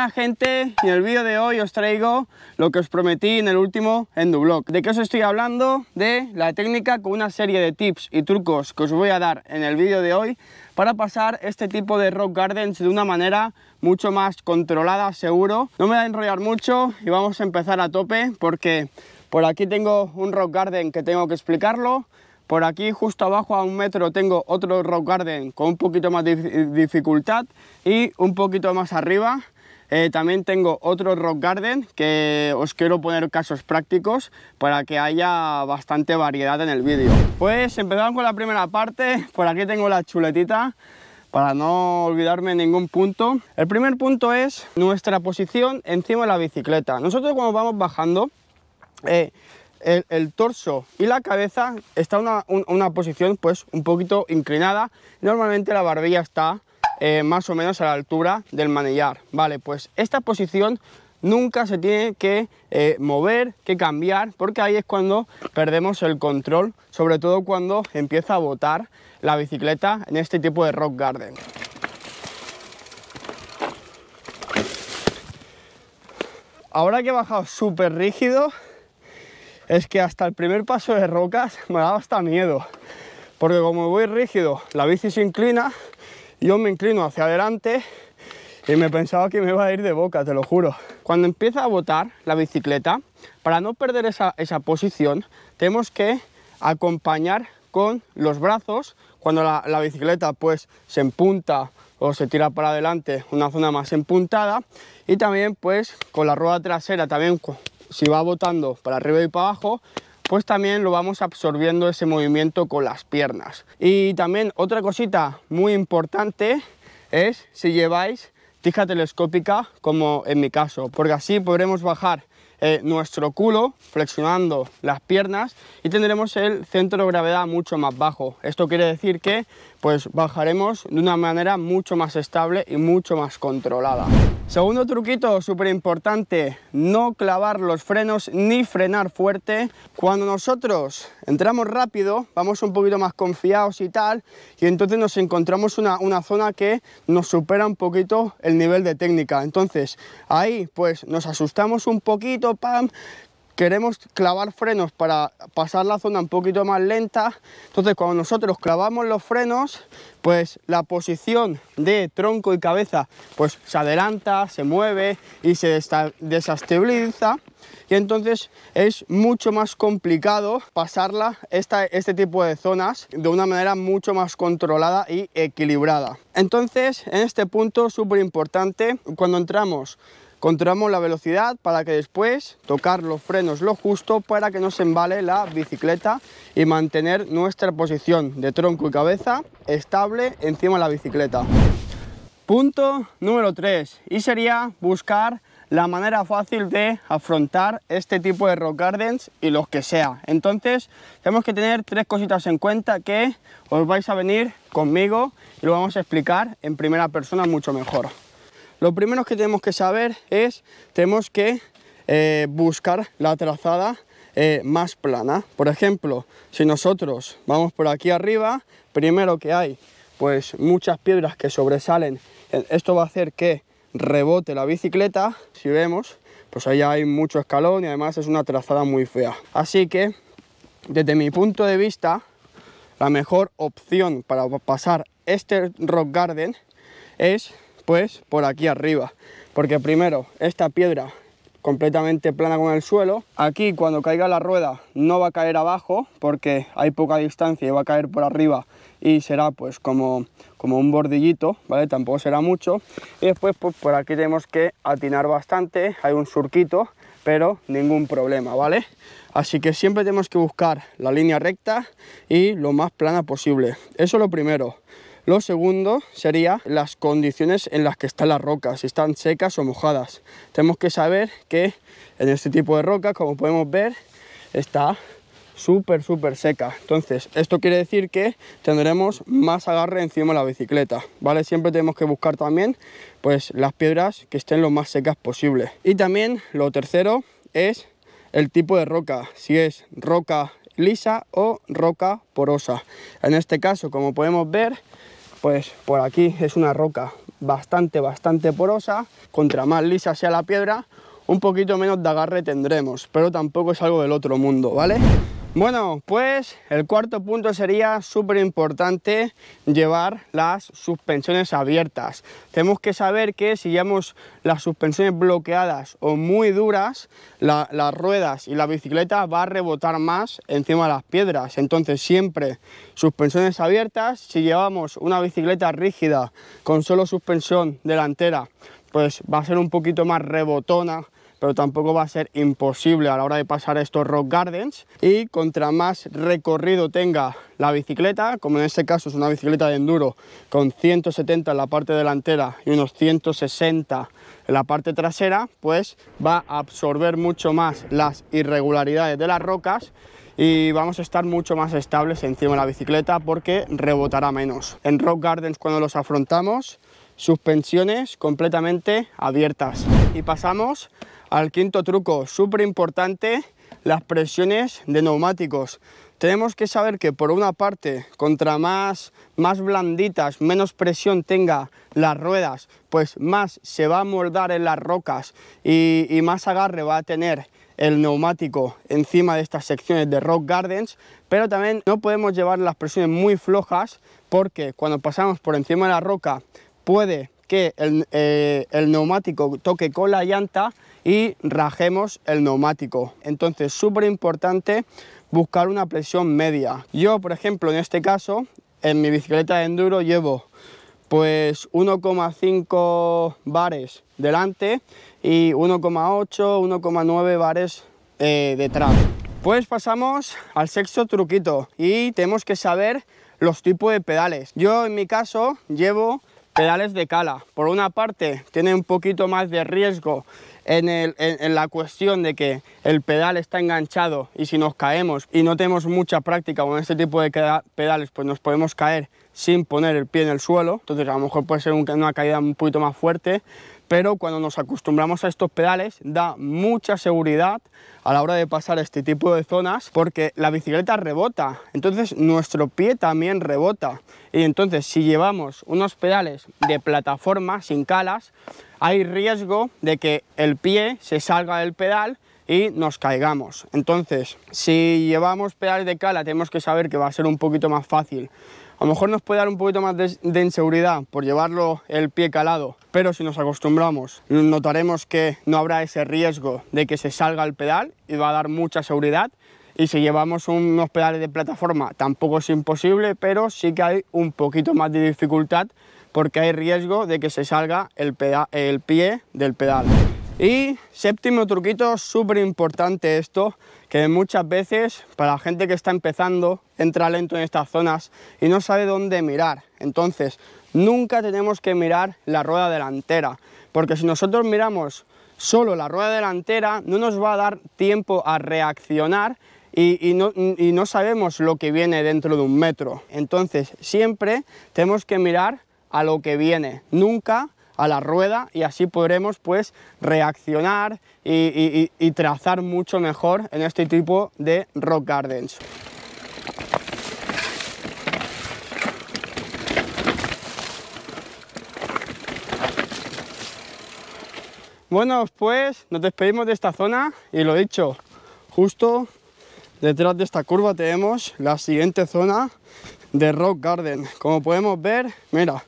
Hola gente, en el vídeo de hoy os traigo lo que os prometí en el último blog. ¿De qué os estoy hablando? De la técnica con una serie de tips y trucos que os voy a dar en el vídeo de hoy para pasar este tipo de rock gardens de una manera mucho más controlada, seguro. No me voy a enrollar mucho y vamos a empezar a tope porque por aquí tengo un rock garden que tengo que explicarlo. Por aquí justo abajo a un metro tengo otro rock garden con un poquito más de dificultad y un poquito más arriba eh, también tengo otro rock garden que os quiero poner casos prácticos para que haya bastante variedad en el vídeo. Pues empezamos con la primera parte, por aquí tengo la chuletita para no olvidarme ningún punto. El primer punto es nuestra posición encima de la bicicleta. Nosotros cuando vamos bajando, eh, el, torso y la cabeza está en una, posición pues un poquito inclinada. Normalmente la barbilla está eh, más o menos a la altura del manillar. Vale, pues esta posición nunca se tiene que eh, mover, que cambiar, porque ahí es cuando perdemos el control, sobre todo cuando empieza a botar la bicicleta en este tipo de rock garden. Ahora que he bajado súper rígido, es que hasta el primer paso de rocas me da hasta miedo, porque como voy rígido, la bici se inclina yo me inclino hacia adelante y me pensaba que me iba a ir de boca, te lo juro. Cuando empieza a botar la bicicleta, para no perder esa, posición, tenemos que acompañar con los brazos. Cuando la, bicicleta pues se empunta o se tira para adelante, una zona más empuntada. Y también pues con la rueda trasera, también si va botando para arriba y para abajo, pues también lo vamos absorbiendo ese movimiento con las piernas. Y también otra cosita muy importante es si lleváis tija telescópica como en mi caso, porque así podremos bajar eh, nuestro culo, flexionando las piernas y tendremos el centro de gravedad mucho más bajo. Esto quiere decir que pues bajaremos de una manera mucho más estable y mucho más controlada. Segundo truquito súper importante, no clavar los frenos ni frenar fuerte. Cuando nosotros entramos rápido, vamos un poquito más confiados y tal, y entonces nos encontramos una, una zona que nos supera un poquito el nivel de técnica. Entonces ahí pues nos asustamos un poquito, queremos clavar frenos para pasar la zona un poquito más lenta. Entonces cuando nosotros clavamos los frenos, pues la posición de tronco y cabeza pues se adelanta, se mueve y se desestabiliza. Y entonces es mucho más complicado pasarla este tipo de zonas de una manera mucho más controlada y equilibrada. Entonces en este punto súper importante, cuando entramos Controlamos la velocidad para que después tocar los frenos lo justo para que no se embale la bicicleta y mantener nuestra posición de tronco y cabeza estable encima de la bicicleta. Punto número 3 y sería buscar la manera fácil de afrontar este tipo de rock gardens y los que sea. Entonces, tenemos que tener tres cositas en cuenta que os vais a venir conmigo y lo vamos a explicar en primera persona mucho mejor. Lo primero que tenemos que saber es, tenemos que eh, buscar la trazada eh, más plana. Por ejemplo, si nosotros vamos por aquí arriba, primero que hay pues muchas piedras que sobresalen, eh, esto va a hacer que rebote la bicicleta, si vemos, pues allá hay mucho escalón y además es una trazada muy fea. Así que, desde mi punto de vista, la mejor opción para pasar este rock garden es pues por aquí arriba. Porque primero, esta piedra completamente plana con el suelo. Aquí cuando caiga la rueda no va a caer abajo porque hay poca distancia y va a caer por arriba y será pues como, como un bordillito, ¿vale? Tampoco será mucho. Y después pues por aquí tenemos que atinar bastante, hay un surquito, pero ningún problema, ¿vale? Así que siempre tenemos que buscar la línea recta y lo más plana posible. Eso es lo primero. Lo segundo sería las condiciones en las que están las rocas, si están secas o mojadas. Tenemos que saber que en este tipo de roca, como podemos ver, está súper, súper seca. Entonces, esto quiere decir que tendremos más agarre encima de la bicicleta, ¿vale? Siempre tenemos que buscar también, pues, las piedras que estén lo más secas posible. Y también lo tercero es el tipo de roca, si es roca lisa o roca porosa. En este caso, como podemos ver, pues por aquí es una roca bastante, bastante porosa. Contra más lisa sea la piedra, un poquito menos de agarre tendremos, pero tampoco es algo del otro mundo, ¿vale? Bueno, pues el cuarto punto sería súper importante llevar las suspensiones abiertas. Tenemos que saber que si llevamos las suspensiones bloqueadas o muy duras, las ruedas y la bicicleta va a rebotar más encima de las piedras. Entonces siempre suspensiones abiertas. Si llevamos una bicicleta rígida con solo suspensión delantera, pues va a ser un poquito más rebotona pero tampoco va a ser imposible a la hora de pasar estos rock gardens y contra más recorrido tenga la bicicleta, como en este caso es una bicicleta de enduro con 170 en la parte delantera y unos 160 en la parte trasera, pues va a absorber mucho más las irregularidades de las rocas y vamos a estar mucho más estables encima de la bicicleta porque rebotará menos. En Rock Gardens cuando los afrontamos, suspensiones completamente abiertas. Y pasamos al quinto truco, súper importante, las presiones de neumáticos. Tenemos que saber que por una parte, contra más, más blanditas, menos presión tenga las ruedas, pues más se va a moldar en las rocas y más agarre va a tener el neumático encima de estas secciones de Rock Gardens, pero también no podemos llevar las presiones muy flojas porque cuando pasamos por encima de la roca puede que eh, el, neumático toque con la llanta y rajemos el neumático. Entonces, súper importante buscar una presión media. Yo, por ejemplo, en este caso, en mi bicicleta de enduro llevo pues 1,5 bares delante y 1,8, 1,9 bares eh, detrás. Pues pasamos al sexto truquito y tenemos que saber los tipos de pedales. Yo en mi caso llevo pedales de cala. Por una parte, tiene un poquito más de riesgo en, la cuestión de que el pedal está enganchado y si nos caemos y no tenemos mucha práctica con este tipo de pedales, pues nos podemos caer sin poner el pie en el suelo. Entonces, a lo mejor puede ser una caída un poquito más fuerte pero cuando nos acostumbramos a estos pedales da mucha seguridad a la hora de pasar este tipo de zonas porque la bicicleta rebota, entonces nuestro pie también rebota y entonces si llevamos unos pedales de plataforma sin calas hay riesgo de que el pie se salga del pedal y nos caigamos. Entonces, si llevamos pedales de cala, tenemos que saber que va a ser un poquito más fácil a lo mejor nos puede dar un poquito más de, inseguridad por llevarlo el pie calado, pero si nos acostumbramos notaremos que no habrá ese riesgo de que se salga el pedal y va a dar mucha seguridad. Y si llevamos unos pedales de plataforma tampoco es imposible, pero sí que hay un poquito más de dificultad porque hay riesgo de que se salga el pie del pedal. Y séptimo truquito, súper importante esto, que muchas veces para la gente que está empezando entra lento en estas zonas y no sabe dónde mirar. Entonces, nunca tenemos que mirar la rueda delantera, porque si nosotros miramos solo la rueda delantera, no nos va a dar tiempo a reaccionar y, no, y no sabemos lo que viene dentro de un metro. Entonces, siempre tenemos que mirar a lo que viene, nunca a la rueda y así podremos pues reaccionar y, trazar mucho mejor en este tipo de rock gardens. Bueno, pues nos despedimos de esta zona y lo dicho, justo detrás de esta curva tenemos la siguiente zona de Rock Garden. Como podemos ver, mira,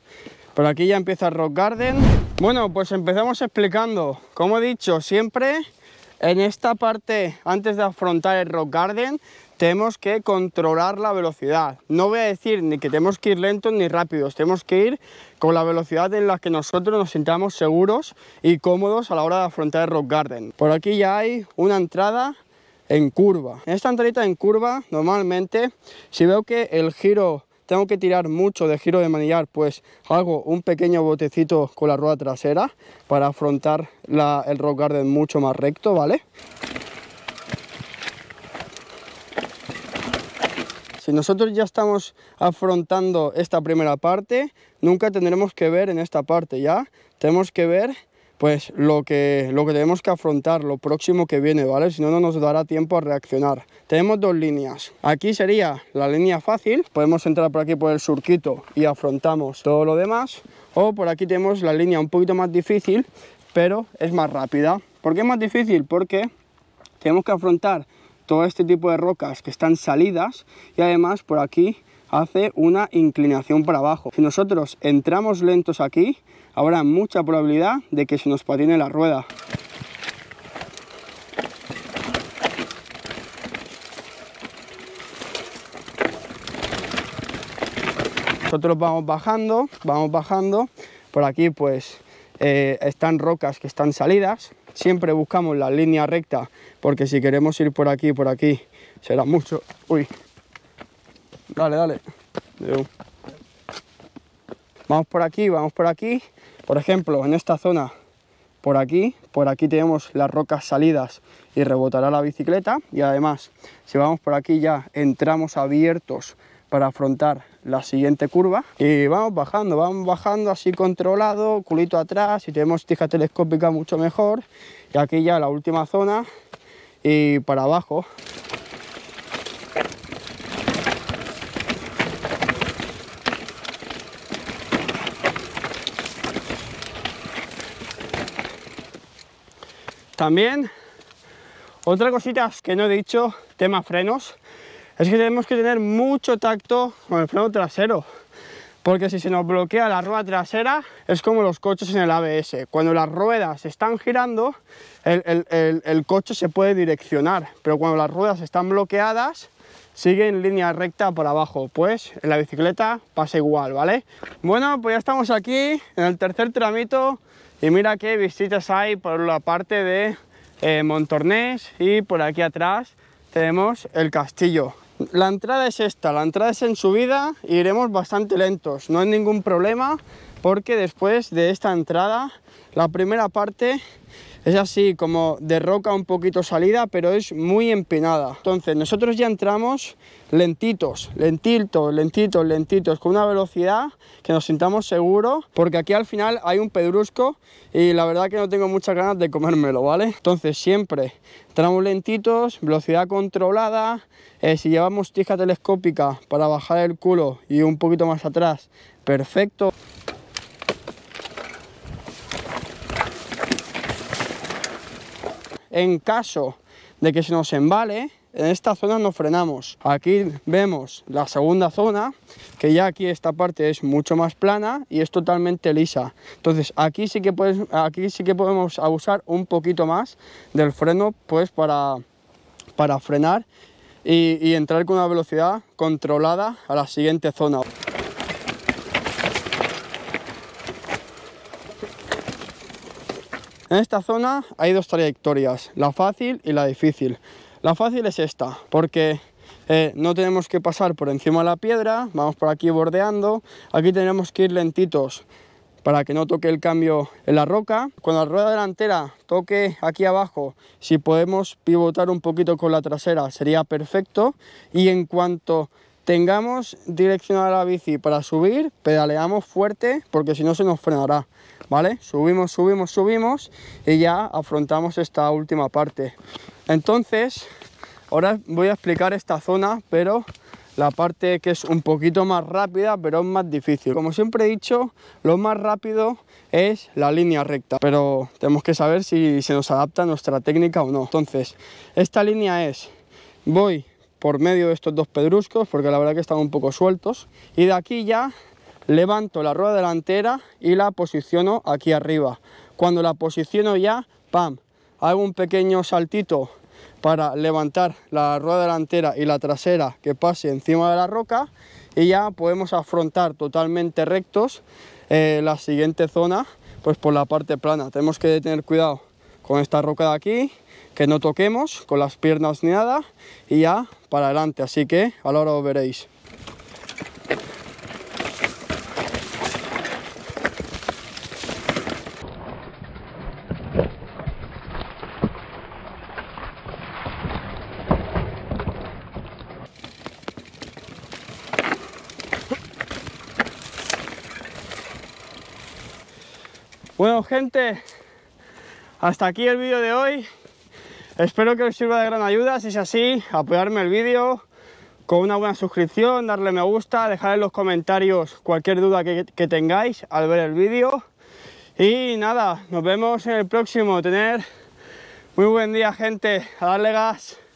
por aquí ya empieza Rock Garden. Bueno, pues empezamos explicando. Como he dicho, siempre en esta parte, antes de afrontar el Rock Garden, tenemos que controlar la velocidad. No voy a decir ni que tenemos que ir lentos ni rápidos, tenemos que ir con la velocidad en la que nosotros nos sintamos seguros y cómodos a la hora de afrontar el Rock Garden. Por aquí ya hay una entrada en curva. En esta entradita en curva, normalmente, si veo que el giro tengo que tirar mucho de giro de manillar, pues hago un pequeño botecito con la rueda trasera para afrontar el rock garden mucho más recto, ¿vale? Si nosotros ya estamos afrontando esta primera parte, nunca tendremos que ver en esta parte ya. Tenemos que ver pues lo que, lo que tenemos que afrontar, lo próximo que viene, ¿vale? Si no, no nos dará tiempo a reaccionar. Tenemos dos líneas. Aquí sería la línea fácil, podemos entrar por aquí por el surquito y afrontamos todo lo demás. O por aquí tenemos la línea un poquito más difícil, pero es más rápida. ¿Por qué es más difícil? Porque tenemos que afrontar todo este tipo de rocas que están salidas y además por aquí hace una inclinación para abajo. Si nosotros entramos lentos aquí, habrá mucha probabilidad de que se nos patine la rueda. Nosotros vamos bajando, vamos bajando, por aquí pues eh, están rocas que están salidas, siempre buscamos la línea recta porque si queremos ir por aquí por aquí será mucho uy dale dale vamos por aquí vamos por aquí por ejemplo, en esta zona, por aquí, por aquí tenemos las rocas salidas y rebotará la bicicleta. Y además, si vamos por aquí ya entramos abiertos para afrontar la siguiente curva y vamos bajando, vamos bajando así controlado, culito atrás, si tenemos tija telescópica mucho mejor y aquí ya la última zona y para abajo también. Otra cosita que no he dicho, tema frenos, es que tenemos que tener mucho tacto con el freno trasero. Porque si se nos bloquea la rueda trasera, es como los coches en el ABS. Cuando las ruedas están girando, el, coche se puede direccionar. Pero cuando las ruedas están bloqueadas, sigue en línea recta por abajo. Pues en la bicicleta pasa igual, ¿vale? Bueno, pues ya estamos aquí en el tercer tramito y mira qué visitas hay por la parte de eh, Montornés y por aquí atrás tenemos el castillo. La entrada es esta, la entrada es en subida, y iremos bastante lentos, no hay ningún problema porque después de esta entrada la primera parte es así, como de roca un poquito salida, pero es muy empinada. Entonces nosotros ya entramos lentitos, lentitos, lentitos, lentitos, con una velocidad que nos sintamos seguros, porque aquí al final hay un pedrusco y la verdad que no tengo muchas ganas de comérmelo, ¿vale? Entonces siempre entramos lentitos, velocidad controlada, eh, si llevamos tija telescópica para bajar el culo y un poquito más atrás, perfecto. En caso de que se nos embale, en esta zona no frenamos. Aquí vemos la segunda zona, que ya aquí esta parte es mucho más plana y es totalmente lisa. Entonces aquí sí que, puedes, aquí sí que podemos abusar un poquito más del freno pues para, para frenar y entrar con una velocidad controlada a la siguiente zona. En esta zona hay dos trayectorias, la fácil y la difícil. La fácil es esta, porque eh, no tenemos que pasar por encima de la piedra, vamos por aquí bordeando, aquí tenemos que ir lentitos para que no toque el cambio en la roca. Cuando la rueda delantera toque aquí abajo, si podemos pivotar un poquito con la trasera sería perfecto. Y en cuanto tengamos direccionada la bici para subir, pedaleamos fuerte porque si no se nos frenará, ¿vale? Subimos, subimos, subimos y ya afrontamos esta última parte. Entonces, ahora voy a explicar esta zona, pero la parte que es un poquito más rápida, pero es más difícil. Como siempre he dicho, lo más rápido es la línea recta, pero tenemos que saber si se nos adapta nuestra técnica o no. Entonces, esta línea es, voy por medio de estos dos pedruscos, porque la verdad que están un poco sueltos. Y de aquí ya levanto la rueda delantera y la posiciono aquí arriba. Cuando la posiciono ya, pam, hago un pequeño saltito para levantar la rueda delantera y la trasera que pase encima de la roca y ya podemos afrontar totalmente rectos eh, la siguiente zona pues por la parte plana. Tenemos que tener cuidado con esta roca de aquí, que no toquemos con las piernas ni nada y ya para adelante, así que ahora os veréis. Bueno gente, hasta aquí el vídeo de hoy. Espero que os sirva de gran ayuda, si es así, apoyarme el vídeo con una buena suscripción, darle me gusta, dejar en los comentarios cualquier duda que, tengáis al ver el vídeo. Y nada, nos vemos en el próximo. Tener muy buen día, gente. A darle gas.